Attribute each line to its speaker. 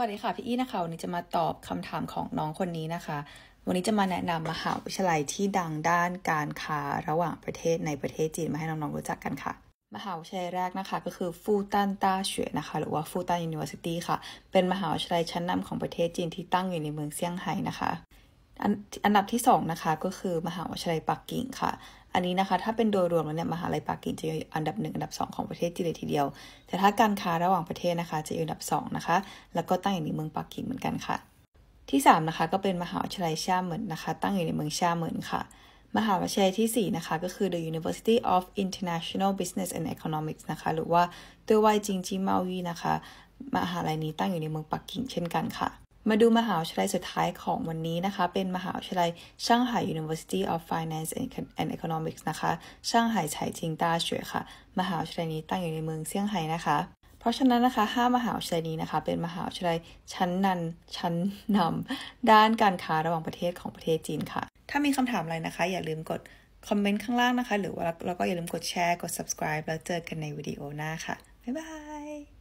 Speaker 1: วัสดีค่ะ พี่อี้นะคะวันนี้จะมาตอบคำถามของน้องคนนี้นะคะ วันนี้จะมาแนะนำมหาวิทยาลัยที่ดังด้านการค้าระหว่างประเทศในประเทศจีนมาให้น้องๆรู้จักกันค่ะ มหาวิทยาลัยแรกนะคะ ก็คือฟูตันตาเฉวนะคะ หรือว่าฟูตันยูนิเวอร์ซิตี้ค่ะ เป็นมหาวิทยาลัยชั้นนำของประเทศจีนที่ตั้งอยู่ในเมืองเซี่ยงไฮ้นะคะออันดับที่2นะคะก็คือมหาวิทยาลัยปักกิ่งค่ะ อันนี้นะคะถ้าเป็นโดย รวมแล้วเนี่ยมหาลัยปักกิ่งจะอยู่อันดับ1อันดับ2ของประเทศจีนเลยทีเดียว แต่ถ้าการค้าระหว่างประเทศนะคะจะอยู่อันดับ2นะคะ แล้วก็ตั้งอยู่ในเมืองปักกิ่งเหมือนกันค่ะ ที่ 3 นะคะก็เป็นมหาวิทยาลัยชาเหมินนะคะ ตั้งอยู่ในเมืองชาเหมินค่ะ มหาวิทยาลัยที่ 4 นะคะก็คือ The University of International Business and Economics นะคะหรือว่าตัววายจิงจีเมาวีนะคะมหาลัยนี้ตั้งอยู่ในเมืองปักกิ่งเช่นกันค่ะมาดูมหาวิทยาลัยสุดท้ายของวันนี้นะคะ เป็นมหาวิทยาลัยช่างหา University of Finance and Economics นะคะช่างหายไฉจิงต้าเฉวยค่ะ มหาวิทยาลัยนี้ตั้งอยู่ในเมืองเซี่ยงไฮ้นะคะ เพราะฉะนั้นนะคะ 5มหาวิทยาลัยนี้นะคะ เป็นมหาวิทยาลัยชั้นนันชั้นนำด้านการค้าระหว่างประเทศของประเทศจีนค่ะ ถ้ามีคำถามอะไรนะคะ อย่าลืมกดคอมเมนต์ข้างล่างนะคะ หรือว่าเราก็อย่าลืมกดแชร์ กด subscribe แล้วเจอกันในวิดีโอหน้าค่ะ บ๊ายบาย